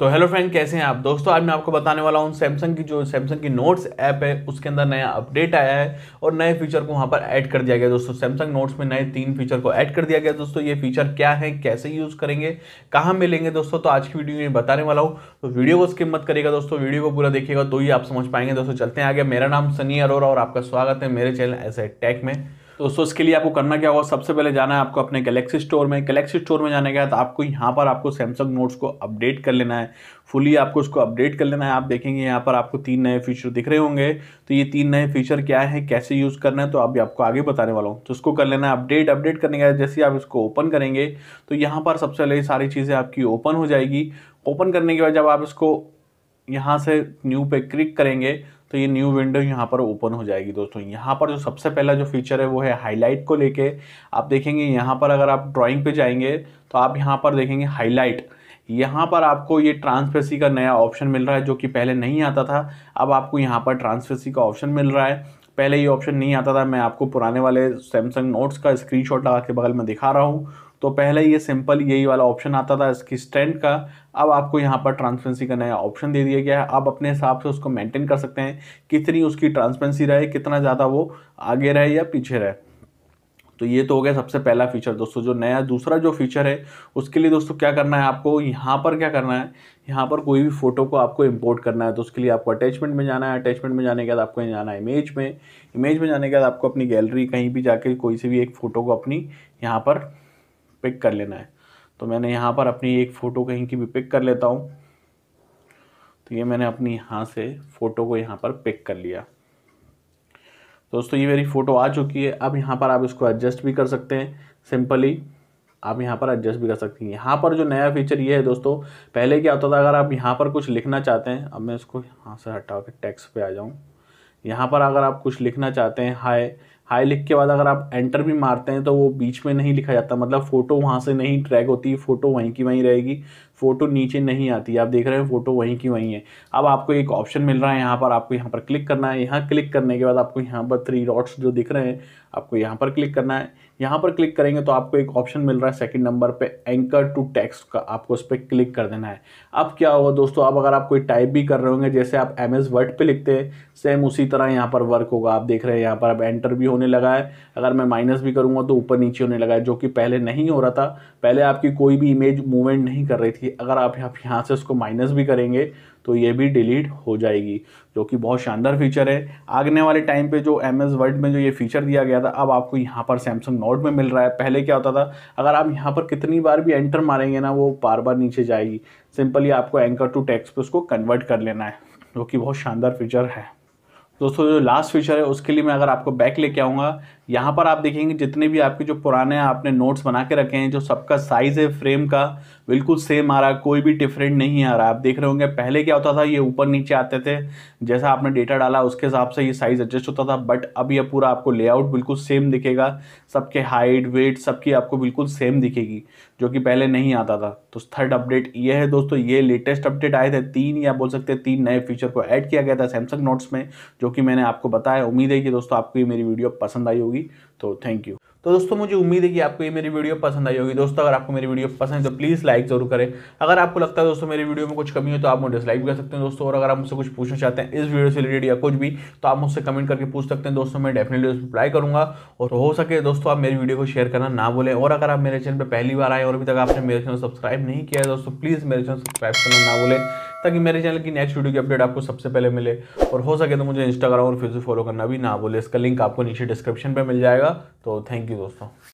तो hello friend कैसे हैं आप दोस्तों आज मैं आपको बताने वाला हूँ सैमसंग की जो सैमसंग की नोट्स ऐप है उसके अंदर नया अपडेट आया है और नए फीचर को वहाँ पर ऐड कर दिया गया दोस्तों सैमसंग नोट्स में नए तीन फीचर को ऐड कर दिया गया दोस्तों ये फीचर क्या है कैसे यूज़ करेंगे कहाँ मिलेंगे दोस्तों तो आज की वीडियो में बताने वाला हूँ तो वीडियो को स्किप मत करेगा दोस्तों वीडियो को पूरा देखिएगा तो ही आप समझ पाएंगे दोस्तों चलते हैं आगे मेरा नाम सनी अरोरा और आपका स्वागत है मेरे चैनल एस टेक में दोस्तों इसके लिए आपको करना क्या होगा सबसे पहले जाना है आपको अपने गैलेक्सी स्टोर में गैलेक्सी स्टोर में जाने के बाद आपको यहाँ पर आपको सैमसंग नोट्स को अपडेट कर लेना है फुली आपको उसको अपडेट कर लेना है आप देखेंगे यहाँ पर आपको तीन नए फीचर दिख रहे होंगे तो ये तीन नए फीचर क्या है कैसे यूज़ करना है तो अभी आपको आगे बताने वाला हूँ तो उसको कर लेना है अपडेट अपडेट करने के बाद जैसे आप इसको ओपन करेंगे तो यहाँ पर सबसे पहले सारी चीज़ें आपकी ओपन हो जाएगी ओपन करने के बाद जब आप इसको यहाँ से न्यू पे क्लिक करेंगे तो ये न्यू विंडो यहाँ पर ओपन हो जाएगी दोस्तों यहाँ पर जो सबसे पहला जो फीचर है वो है हाईलाइट को लेके आप देखेंगे यहाँ पर अगर आप ड्राइंग पे जाएंगे तो आप यहाँ पर देखेंगे हाईलाइट यहाँ पर आपको ये ट्रांसपेसी का नया ऑप्शन मिल रहा है जो कि पहले नहीं आता था अब आपको यहाँ पर ट्रांसपेसी का ऑप्शन मिल रहा है पहले ये ऑप्शन नहीं आता था मैं आपको पुराने वाले सैमसंग नोट्स का स्क्रीनशॉट लगा के बगल में दिखा रहा हूँ तो पहले ये सिंपल यही वाला ऑप्शन आता था इसकी स्ट्रेंथ का अब आपको यहाँ पर ट्रांसपेरेंसी का नया ऑप्शन दे दिया गया है आप अपने हिसाब से उसको मेंटेन कर सकते हैं कितनी उसकी ट्रांसपेरेंसी रहे कितना ज़्यादा वो आगे रहे या पीछे रहे तो ये तो हो गया सबसे पहला फीचर दोस्तों जो नया दूसरा जो फीचर है उसके लिए दोस्तों क्या करना है आपको यहाँ पर क्या करना है यहाँ पर कोई भी फ़ोटो को आपको इंपोर्ट करना है तो उसके लिए आपको अटैचमेंट में जाना है अटैचमेंट में जाने के बाद आपको जाना है इमेज में इमेज में जाने के बाद आपको अपनी गैलरी कहीं भी जाके कोई से भी एक फ़ोटो को अपनी यहाँ पर पिक कर लेना है तो मैंने यहाँ पर अपनी एक फ़ोटो कहीं की भी पिक कर लेता हूँ तो ये मैंने अपनी यहाँ से फ़ोटो को यहाँ पर पिक कर लिया दोस्तों ये मेरी फ़ोटो आ चुकी है अब यहाँ पर आप इसको एडजस्ट भी कर सकते हैं सिंपली आप यहाँ पर एडजस्ट भी कर सकते हैं यहाँ पर जो नया फीचर ये है दोस्तों पहले क्या होता था अगर आप यहाँ पर कुछ लिखना चाहते हैं अब मैं इसको यहाँ से हटा के टैक्स पे आ जाऊँ यहाँ पर अगर आप कुछ लिखना चाहते हैं हाय हाई लिख के बाद अगर आप एंटर भी मारते हैं तो वो बीच में नहीं लिखा जाता मतलब फ़ोटो वहाँ से नहीं ट्रैक होती फ़ोटो वहीं की वहीं रहेगी फ़ोटो नीचे नहीं आती आप देख रहे हैं फ़ोटो वहीं की वहीं है अब आपको एक ऑप्शन मिल रहा है यहाँ पर आपको यहाँ पर क्लिक करना है यहाँ क्लिक करने के बाद आपको यहाँ पर थ्री डॉट्स जो दिख रहे हैं आपको यहाँ पर क्लिक करना है यहाँ पर क्लिक करेंगे तो आपको एक ऑप्शन मिल रहा है सेकंड नंबर पे एंकर टू टेक्स्ट का आपको उस पर क्लिक कर देना है अब क्या होगा दोस्तों अब अगर आप कोई टाइप भी कर रहे होंगे जैसे आप एम एस वर्ड पर लिखते हैं सेम उसी तरह यहाँ पर वर्क होगा आप देख रहे हैं यहाँ पर अब एंटर भी होने लगा है अगर मैं माइनस भी करूँगा तो ऊपर नीचे होने लगा है जो कि पहले नहीं हो रहा था पहले आपकी कोई भी इमेज मूवमेंट नहीं कर रही थी कि अगर आप यहाँ यहाँ से उसको माइनस भी करेंगे तो ये भी डिलीट हो जाएगी जो कि बहुत शानदार फीचर है आगने वाले टाइम पे जो एम एस वर्ड में जो ये फीचर दिया गया था अब आपको यहाँ पर सैमसंग नोट में मिल रहा है पहले क्या होता था अगर आप यहाँ पर कितनी बार भी एंटर मारेंगे ना वो बार बार नीचे जाएगी सिंपली आपको एंकर टू टेक्स्ट पे उसको कन्वर्ट कर लेना है जो कि बहुत शानदार फीचर है दोस्तों जो लास्ट फीचर है उसके लिए मैं अगर आपको बैक लेके आऊँगा यहाँ पर आप देखेंगे जितने भी आपके जो पुराने आपने नोट्स बना के रखे हैं जो सबका साइज़ है फ्रेम का बिल्कुल सेम आ रहा है कोई भी डिफरेंट नहीं आ रहा आप देख रहे होंगे पहले क्या होता था ये ऊपर नीचे आते थे जैसा आपने डेटा डाला उसके हिसाब से ये साइज़ एडजस्ट होता था बट अब यह पूरा आपको लेआउट बिल्कुल सेम दिखेगा सबके हाइट वेट सबकी आपको बिल्कुल सेम दिखेगी जो कि पहले नहीं आता था तो थर्ड अपडेट ये है दोस्तों ये लेटेस्ट अपडेट आए थे तीन या बोल सकते हैं तीन नए फीचर को ऐड किया गया था सैमसंग नोट्स में जो कि मैंने आपको बताया उम्मीद है कि दोस्तों आपको ये मेरी वीडियो पसंद आई होगी तो थैंक यू तो दोस्तों मुझे उम्मीद है कि आपको ये मेरी वीडियो पसंद आई होगी दोस्तों अगर आपको मेरी वीडियो पसंद है तो प्लीज़ लाइक जरूर करें अगर आपको लगता है दोस्तों मेरी वीडियो में कुछ कमी हो तो आप मुझे डिसलाइक भी कर सकते हैं दोस्तों और अगर आप मुझसे कुछ पूछना चाहते हैं इस वीडियो से रिलेटेड या कुछ भी तो आप मुझसे कमेंट करके पूछ सकते हैं दोस्तों मैं डेफिनेटली उस रिप्लाई करूँगा और हो सके दोस्तों आप मेरी वीडियो को शेयर करना ना बोले और अगर आप मेरे चैनल पर पहली बार आए और अभी तक आपने मेरे चैनल सब्सक्राइब नहीं किया है दोस्तों प्लीज़ मेरे चैनल सब्सक्राइब करना ना बोले ताकि मेरे चैनल की नेक्स्ट वीडियो की अपडेट आपको सबसे पहले मिले और हो सके तो मुझे इंस्टाग्राम और फेसबुक फॉलो करना भी ना बोले इसका लिंक आपको नीचे डिस्क्रिप्शन पर मिल जाएगा तो थैंक यू दोस्तों